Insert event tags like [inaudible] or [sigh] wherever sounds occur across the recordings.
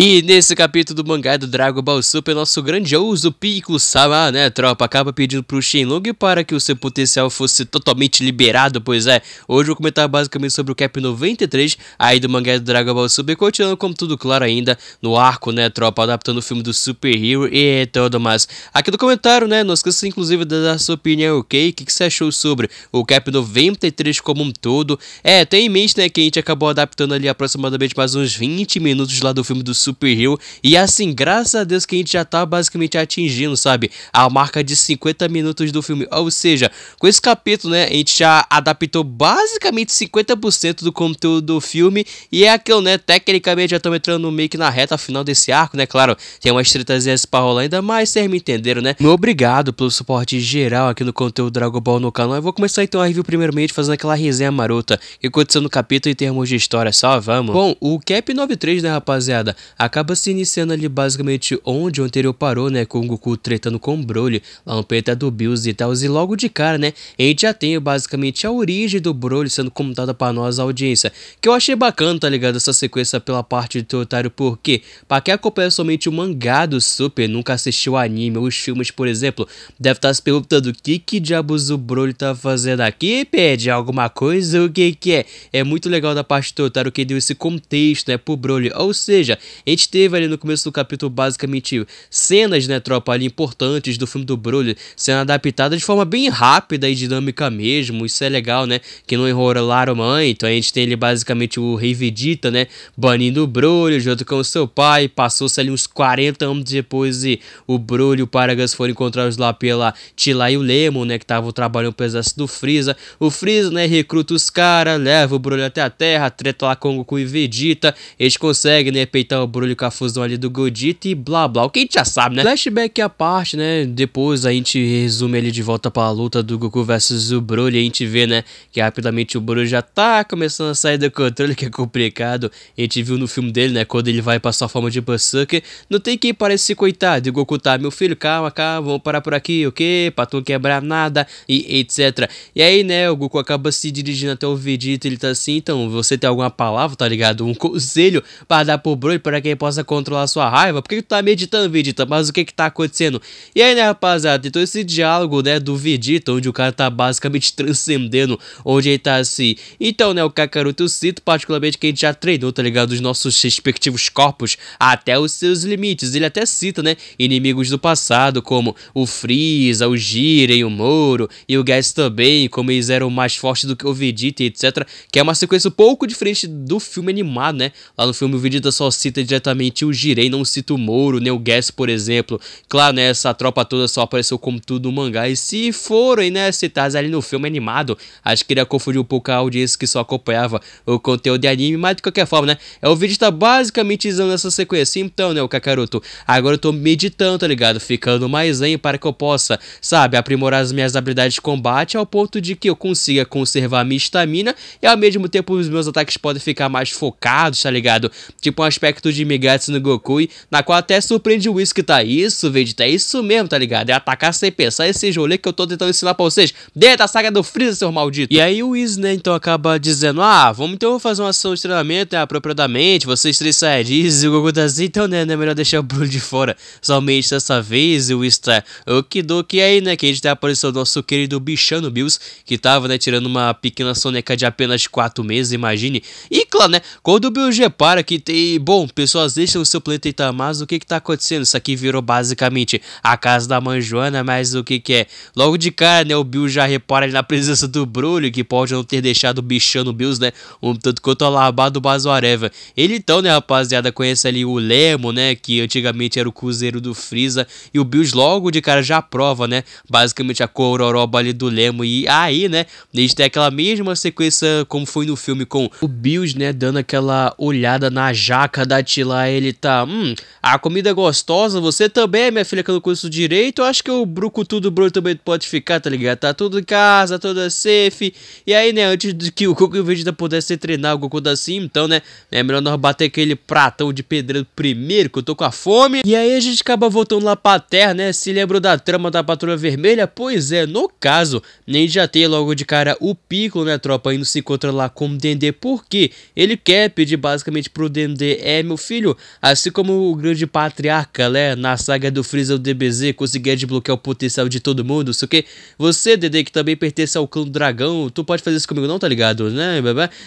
E nesse capítulo do mangá do Dragon Ball Super, nosso grandioso Piccolo-sama, né, tropa, acaba pedindo pro Shenlong para que o seu potencial fosse totalmente liberado, pois é. Hoje eu vou comentar basicamente sobre o Cap 93, aí do mangá do Dragon Ball Super, continuando como tudo claro ainda no arco, né, tropa, adaptando o filme do Super Hero e tudo mais. Aqui no comentário, né, não esqueça inclusive de dar sua opinião, ok? O que, que você achou sobre o Cap 93 como um todo? É, tem em mente, né, que a gente acabou adaptando ali aproximadamente mais uns 20 minutos lá do filme do Super Super Hero. E assim, graças a Deus que a gente já tá basicamente atingindo, sabe? A marca de 50 minutos do filme. Ou seja, com esse capítulo, né? A gente já adaptou basicamente 50% do conteúdo do filme. E é aquilo, né? Tecnicamente já estamos entrando meio que na reta final desse arco, né? Claro, tem umas tretazinhas pra rolar ainda, mas vocês me entenderam, né? Meu obrigado pelo suporte geral aqui no conteúdo Dragon Ball no canal. Eu vou começar então a review primeiramente fazendo aquela resenha marota que aconteceu no capítulo em termos de história, só vamos. Bom, o Cap 93, né, rapaziada? acaba se iniciando ali basicamente onde o anterior parou, né? Com o Goku tretando com o Broly, lá no planeta do Bills e tal. E logo de cara, né? A gente já tem basicamente a origem do Broly sendo contada para nós, a audiência. Que eu achei bacana, tá ligado? Essa sequência pela parte do Totário, porque para quem acompanha somente o mangá do Super, nunca assistiu anime ou os filmes, por exemplo, deve estar tá se perguntando o que que diabos o Broly tá fazendo aqui, pede alguma coisa, o que que é? É muito legal da parte do Totaro que deu esse contexto, né, pro Broly. Ou seja, a gente teve ali no começo do capítulo, basicamente, cenas, né, tropa, ali importantes do filme do Broly sendo adaptada de forma bem rápida e dinâmica mesmo. Isso é legal, né? Que não enrolaram mãe. Então a gente tem ali basicamente o Rei Vegeta, né? Banindo o Broly junto com o seu pai. Passou-se ali uns 40 anos depois e o Broly e o Paragas foram encontrados lá pela Tila e o Lemon, né? Que estavam trabalhando o exército do Freeza. O Freeza, né? Recruta os caras, leva o Broly até a Terra, treta lá com o Goku e Vegeta. Eles conseguem, né? Peitar o Brulho com ali do Godito e blá blá. O que a gente já sabe, né? Flashback à parte, né? Depois a gente resume ele de volta pra luta do Goku versus o Broly. E a gente vê, né? Que rapidamente o Broly já tá começando a sair do controle, [laughs] que é complicado. A gente viu no filme dele, né? Quando ele vai passar a forma de Berserker. Não tem que parecer coitado. E o Goku tá, meu filho, calma, calma, vamos parar por aqui, o ok? Pra tu quebrar nada e etc. E aí, né? O Goku acaba se dirigindo até o Vegeta. Ele tá assim, então, você tem alguma palavra, tá ligado? Um conselho pra dar pro Broly para para que ele possa controlar sua raiva. Por que tu tá meditando, Vegeta? Mas o que que tá acontecendo? E aí, né, rapaziada, então esse diálogo, né, do Vegeta, onde o cara tá basicamente [laughs] transcendendo onde ele tá assim. Então, né, o Kakaroto eu cito particularmente que a gente já treinou, tá ligado? Os nossos respectivos corpos até os seus limites. Ele até cita, né, inimigos do passado, como o Freeza, o Jiren, o Moro e o Gas também, como eles eram mais fortes do que o Vegeta, etc. Que é uma sequência um pouco diferente do filme animado, né? Lá no filme o Vegeta só cita diretamente o Jirei, não cito o Moro, nem o Guess, por exemplo. Claro, né, essa tropa toda só apareceu como tudo no mangá. E se forem, né, citadas ali no filme animado, acho que iria confundir um pouco a audiência que só acompanhava o conteúdo de anime. Mas de qualquer forma, né, é o vídeo está basicamente usando essa sequência. Então, né, o Kakaroto, agora eu tô meditando, tá ligado? Ficando mais zen para que eu possa, sabe, aprimorar as minhas habilidades de combate ao ponto de que eu consiga conservar minha estamina e ao mesmo tempo os meus ataques podem ficar mais focados, tá ligado? Tipo um aspecto de de Migatsu no Goku, na qual até surpreende o Whis que tá isso, Vegeta, é isso mesmo, tá ligado? É atacar sem pensar esse rolê que eu tô tentando ensinar pra vocês. Dentro da saga do Freeza, seu maldito. E aí o Whis, né, então acaba dizendo, ah, vamos então fazer uma ação de treinamento, né, apropriadamente, vocês três saiyajins e o Goku tá assim, então, né, é melhor deixar o Bruno de fora. Somente dessa vez, o Whis tá, o que do que aí, né, que a gente tem a aparição do nosso querido bichano Bills, que tava, né, tirando uma pequena soneca de apenas 4 meses, imagine. E claro, né, quando o Bills repara que tem, bom, pessoal, pessoas deixam o seu planeta Itamás, o que que tá acontecendo? Isso aqui virou basicamente a casa da Joana, mas o que que é? Logo de cara, né, o Bill já repara na presença do Brulho, que pode não ter deixado o no Bills, né, um tanto quanto alabado Bazuareva. Ele então, né, rapaziada, conhece ali o Lemo, né, que antigamente era o cruzeiro do Freeza, e o Bills logo de cara já aprova, né, basicamente a cororoba ali do Lemo, e aí, né, a gente tem aquela mesma sequência como foi no filme com o Bills, né, dando aquela olhada na jaca da tia lá, ele tá. Hum, a comida é gostosa, você também, minha filha, que eu curso direito. Eu acho que o bruco tudo Bruno também pode ficar, tá ligado? Tá tudo em casa, toda é safe. E aí, né, antes de que o Goku e o Vegeta pudessem treinar o Goku assim, então, né? É melhor nós bater aquele pratão de pedreiro primeiro, que eu tô com a fome. E aí a gente acaba voltando lá pra terra, né? Se lembrou da trama da Patrulha Vermelha? Pois é, no caso, nem já tem logo de cara o pico, né, tropa? Indo se encontra lá com o Dendê, porque ele quer pedir basicamente pro Dendê, é meu filho, assim como o grande patriarca, né, na saga do Freeza DBZ, conseguia desbloquear o potencial de todo mundo, Só que. Você, Dede, que também pertence ao clã do dragão, tu pode fazer isso comigo não, tá ligado, né,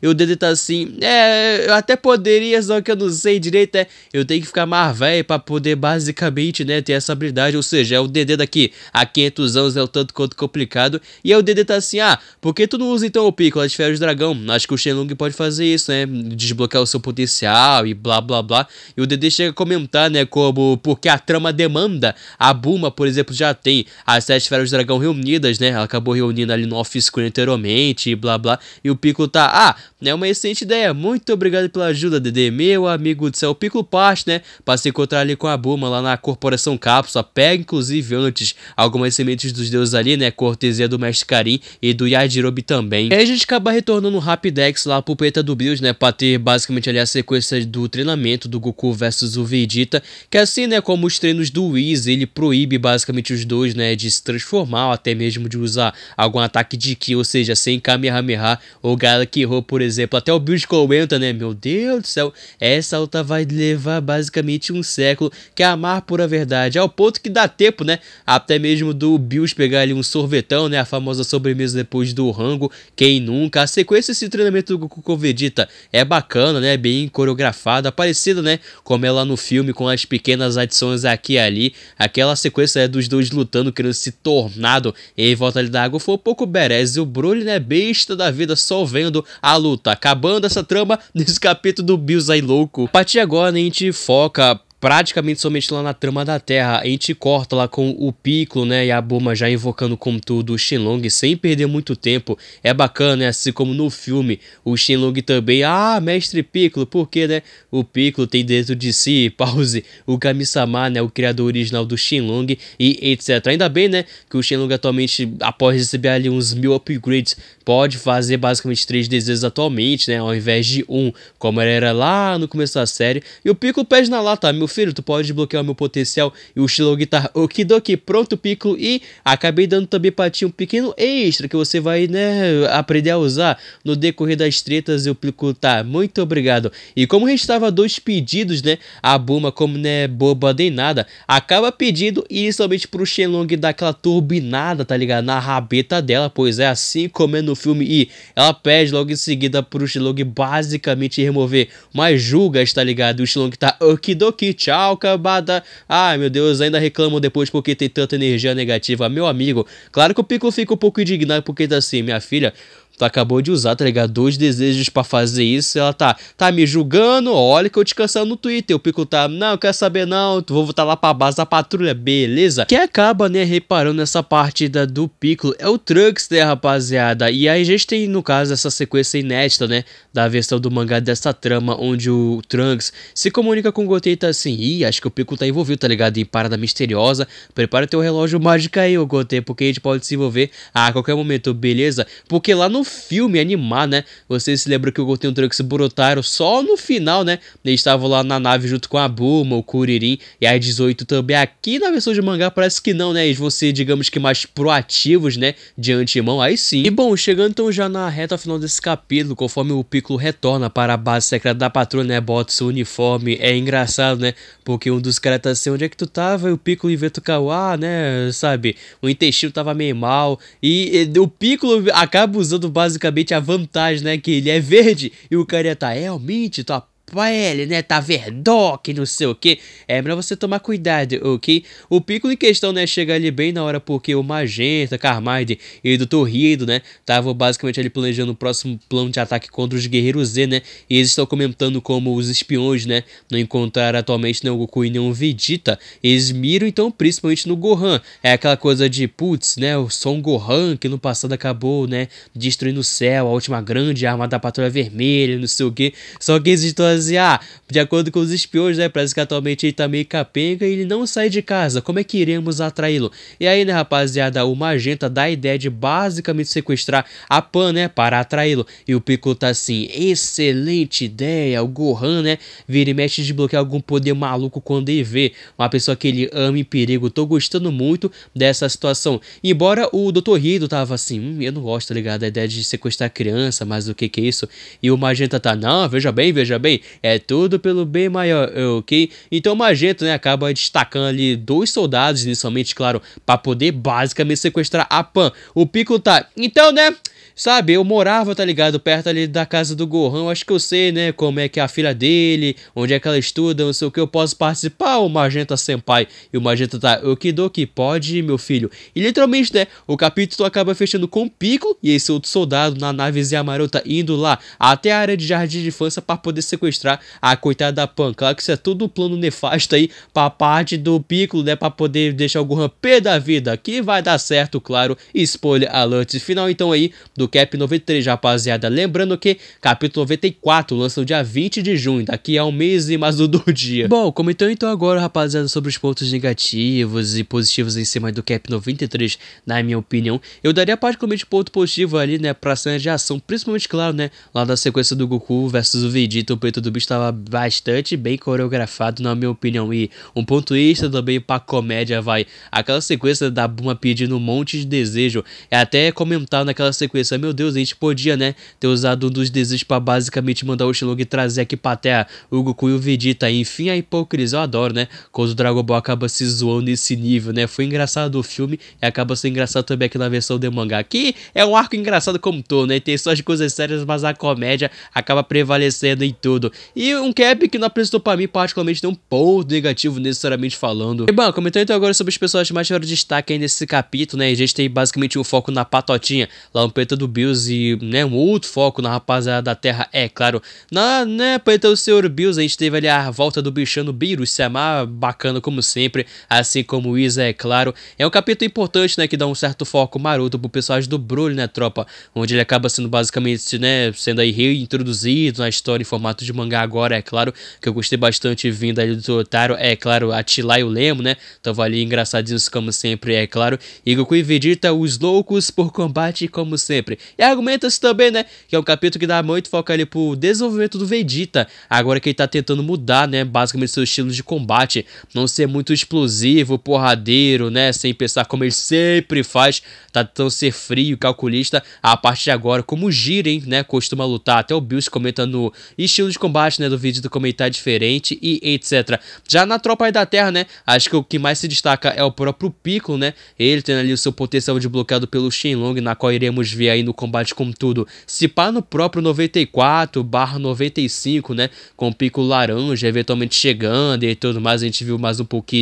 e o Dede tá assim, é, eu até poderia, só que eu não sei direito, é, eu tenho que ficar mais velho pra poder basicamente, né, ter essa habilidade, ou seja, é o Dede daqui, há 500 anos é o tanto quanto complicado, e aí o Dede tá assim, ah, por que tu não usa então o Piccolo de Ferro de Dragão? Acho que o Shenlong pode fazer isso, né, desbloquear o seu potencial e blá blá blá blá. E o Dedê chega a comentar, né, como porque a trama demanda. A Buma, por exemplo, já tem as sete feras do dragão reunidas, né? Ela acabou reunindo ali no off-screen anteriormente e blá blá. E o Pico tá, ah, é Uma excelente ideia. Muito obrigado pela ajuda, Dede. Meu amigo do céu, Piccolo parte, né? Para se encontrar ali com a Buma lá na Corporação Cápsula. Pega, inclusive, antes algumas sementes dos deuses ali, né? Cortesia do Mestre Karim e do Yajirobe também. E aí a gente acaba retornando o Rapidex lá pro planeta do Bills, né? Pra ter basicamente ali a sequência do treinamento do Goku versus o Vegeta. Que assim, né? Como os treinos do Whis, ele proíbe basicamente os dois, né? De se transformar, ou até mesmo de usar algum ataque de Ki, ou seja, sem Kamehameha ou Galakiro, por exemplo exemplo. Até o build comenta, né? Meu Deus do céu, essa luta vai levar basicamente um século, que é amar pura verdade. Ao ponto que dá tempo, né? Até mesmo do Bills pegar ali um sorvetão, né? A famosa sobremesa depois do rango, quem nunca. A sequência desse treinamento do Goku com Vegeta é bacana, né? Bem coreografada, parecida, né? Como é lá no filme, com as pequenas adições aqui e ali. Aquela sequência é dos dois lutando, criando esse tornado em volta ali da água. Foi um pouco berez. E o Broly, né? Besta da vida, só vendo a luta tá acabando essa trama [laughs] nesse capítulo do Bills aí louco. A partir de agora, a gente foca praticamente somente lá na trama da Terra. A gente corta lá com o Piccolo, né? E a Buma já invocando como tudo o Shenlong sem perder muito tempo. É bacana, né? Assim como no filme, o Shenlong também. Ah, mestre Piccolo, por né? O Piccolo tem dentro de si, [laughs] pause, o Kami-sama, né? O criador original do Shenlong e etc. Ainda bem, né? Que o Shenlong atualmente, após receber ali uns mil upgrades, pode fazer basicamente três desejos atualmente, né? Ao invés de um, como era lá no começo da série. E o Piccolo pede na lata, meu filho, tu pode desbloquear o meu potencial. E o Ok do Okidoki, pronto, Piccolo. E acabei dando também pra ti um pequeno extra que você vai, né, aprender a usar no decorrer das tretas. E o Piccolo tá, muito obrigado. E como restava dois pedidos, né, a Buma, como né boba nem nada, acaba pedindo inicialmente pro Shenlong dar aquela turbinada, tá ligado? Na rabeta dela, pois é assim como é no filme. E ela pede logo em seguida pro Shenlong basicamente remover mais julgas, tá ligado? E o Shenlong tá okidoki, tchau, cambada. Ai, meu Deus, ainda reclamam depois porque tem tanta energia negativa. Meu amigo, claro que o Piccolo fica um pouco indignado porque tá assim, minha filha, Tu acabou de usar, tá ligado? Dois desejos para fazer isso. Ela tá, tá me julgando. Olha que eu te cansando no Twitter. O Pico tá, não, quer saber não. Tu vou voltar lá pra base da patrulha, beleza? Quem acaba, né, reparando nessa partida do Pico é o Trunks, né, rapaziada? E aí a gente tem, no caso, essa sequência inédita, né? Da versão do mangá dessa trama, onde o Trunks se comunica com o e tá assim, ih, acho que o Pico tá envolvido, tá ligado? Em parada misteriosa. Prepara teu relógio mágico aí, o Goten, porque a gente pode se envolver a qualquer momento, beleza? Porque lá no filme animar, né? Vocês se lembram que o Goten e o Trunks brotaram só no final, né? Eles estavam lá na nave junto com a Buma, o Kuririn e a 18 também. Aqui na versão de mangá parece que não, né? Eles vão ser, digamos que mais proativos, né? De antemão, aí sim. E bom, chegando então já na reta final desse capítulo, conforme o Piccolo retorna para a base secreta da patrulha, né? Bota seu uniforme. É engraçado, né? Porque um dos caras tá assim, onde é que tu tava? E o Piccolo inventa o Kawa, né? Sabe? O intestino tava meio mal. E, e o Piccolo acaba usando basicamente a vantagem, né? Que ele é verde e o Careta é realmente tá a L, né? Tá Verdoc, não sei o que. É melhor você tomar cuidado, ok? O pico em questão, né? Chega ali bem na hora porque o Magenta, Carmide e o Dr. Rido, né? Estavam basicamente ali planejando o próximo plano de ataque contra os Guerreiros Z, né? E eles estão comentando como os espiões, né? Não encontraram atualmente nenhum né, Goku e nenhum Vegeta. Eles miram, então, principalmente no Gohan. É aquela coisa de, putz, né? O Son Gohan, que no passado acabou, né? Destruindo o céu, a última grande arma da Patrulha Vermelha, não sei o que. Só que existem todas dizia: Ah, de acordo com os espiões, né? Parece que atualmente ele tá meio capenga e ele não sai de casa. Como é que iremos atraí-lo? E aí, né, rapaziada, o Magenta dá a ideia de basicamente sequestrar a Pan, né? Para atraí-lo. E o Pico tá assim: excelente ideia. O Gohan, né? Vira e mexe bloquear algum poder maluco quando ele vê. Uma pessoa que ele ama em perigo. Tô gostando muito dessa situação. Embora o Dr. Rido tava assim: hum, eu não gosto, tá ligado? A ideia de sequestrar criança, mas o que que é isso? E o Magenta tá: não, veja bem, veja bem é tudo pelo bem maior, ok? Então o Magento, né, acaba destacando ali dois soldados inicialmente, claro, para poder basicamente sequestrar a Pan. O Piccolo tá, então, né, Sabe, eu morava, tá ligado, perto ali da casa do Gohan, acho que eu sei, né, como é que é a filha dele, onde é que ela estuda, não sei o que, eu posso participar, o Magenta Senpai. E o Magenta tá, eu que dou que pode, meu filho. E literalmente, né, o capítulo acaba fechando com o Pico e esse outro soldado na navezinha marota tá indo lá até a área de jardim de infância para poder sequestrar a coitada da Pan. Claro que isso é tudo um plano nefasto aí pra parte do Piccolo, né, pra poder deixar o Gohan pé da vida, que vai dar certo, claro. Spoiler alert, final então aí do do Cap 93, rapaziada. Lembrando que capítulo 94 lança no dia 20 de junho, daqui a um mês e mais do, dia. Bom, comentando então agora, rapaziada, sobre os pontos negativos e positivos em cima do Cap 93, na minha opinião. Eu daria particularmente ponto positivo ali, né, pra cena de ação, principalmente, claro, né, lá da sequência do Goku versus o Vegeta, o peito do bicho estava bastante bem coreografado, na minha opinião. E um ponto extra também pra comédia, vai. Aquela sequência da Buma pedindo um monte de desejo, é até comentar naquela sequência pensa, é, meu Deus, a gente podia, né, ter usado um dos desejos para basicamente mandar o Shilong trazer aqui pra terra o Goku e o Vegeta. Enfim, a hipocrisia, eu adoro, né, quando o Dragon Ball acaba se zoando nesse nível, né. Foi engraçado o filme e acaba sendo engraçado também aqui na versão de mangá, que é um arco engraçado como todo, né, tem só as coisas sérias, mas a comédia acaba prevalecendo em tudo. E um cap que não apresentou para mim particularmente um ponto negativo, necessariamente falando. E bom, comentando então agora sobre os personagens mais tiveram destaque aí nesse capítulo, né, a gente tem basicamente um foco na patotinha, lá um peito do do Bills e né, um outro foco na rapaziada da terra, é claro. Na né, então do Senhor Bills, a gente teve ali a volta do bichano Beirus amar bacana como sempre, assim como o Isa, é claro. É um capítulo importante, né, que dá um certo foco maroto pro personagem do Broly, né, tropa? Onde ele acaba sendo basicamente, né, sendo aí reintroduzido na história em formato de mangá agora, é claro, que eu gostei bastante vindo ali do Otaro, é claro, a Tila e o Lemo, né, tava ali engraçadinhos como sempre, é claro. E Goku e Vegeta, os loucos por combate como sempre sempre. E argumenta-se também, né, que é um capítulo que dá muito foco ali pro desenvolvimento do Vegeta, agora que ele tá tentando mudar, né, basicamente seu estilo de combate, não ser muito explosivo, porradeiro, né, sem pensar como ele sempre faz, tá tentando ser frio, calculista, a partir de agora, como o Jiren, né, costuma lutar, até o Bills comenta no estilo de combate, né, do vídeo do comentário diferente e etc. Já na Tropa da Terra, né, acho que o que mais se destaca é o próprio Piccolo, né, ele tendo ali o seu potencial de bloqueado pelo Shenlong, na qual iremos ver aí no combate como tudo. Se pá no próprio 94 barra 95, né? Com o pico laranja eventualmente chegando e tudo mais, a gente viu mais um pouquinho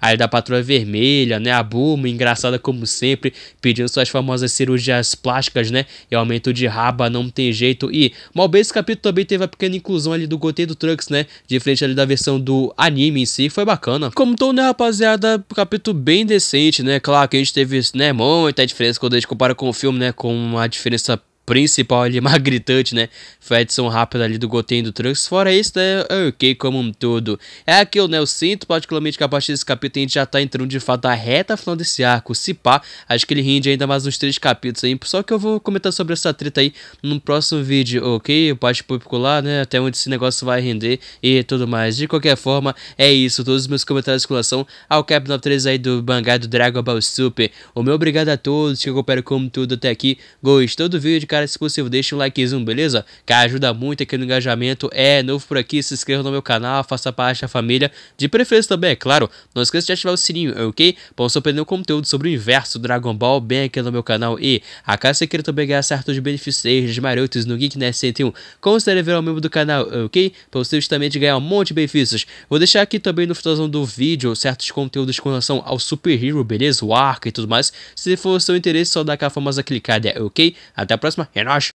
aí da Patrulha Vermelha, né? A Buma, engraçada como sempre, pedindo suas famosas cirurgias plásticas, né? E aumento de raba, não tem jeito. E mal bem esse capítulo também teve a pequena inclusão ali do Gotei do Trunks, né? De frente ali da versão do anime em si, foi bacana. Como todo, né, rapaziada, capítulo bem decente, né? Claro que a gente teve, né, muita diferença quando a gente compara com o filme, né? Com a diferença principal ali, [laughs] mais gritante, né? Foi a edição rápida ali do Goten do Trunks. Fora isso, né? É ok como um todo. É aquilo, né? Eu sinto particularmente que a partir desse capítulo a gente já tá entrando de fato na reta final desse arco. Se pá, acho que ele rende ainda mais uns três capítulos aí. Só que eu vou comentar sobre essa treta aí no próximo vídeo, ok? Parte popular, né? Até onde esse negócio vai render e tudo mais. De qualquer forma, é isso. Todos os meus comentários com relação ao Cap 93 aí do mangá do Dragon Ball Super. O meu obrigado a todos que acompanharam como tudo até aqui. Gostou do vídeo, cara? cara possível deixa um likezão, beleza? Que ajuda muito aqui no engajamento. É novo por aqui, se inscreva no meu canal, faça parte da família. De preferência também, é claro. Não esqueça de ativar o sininho, ok? Pra você perder o conteúdo sobre o universo Dragon Ball bem aqui no meu canal. E a você queira também ganhar certos benefícios de marotos no Nest 101. Considere ver um membro do canal, ok? Pra você justamente ganhar um monte de benefícios. Vou deixar aqui também no finalzão do vídeo certos conteúdos com relação ao Super Hero, beleza? O arco e tudo mais. Se for o seu interesse, só dá aquela famosa clicada, ok? Até a próxima. and I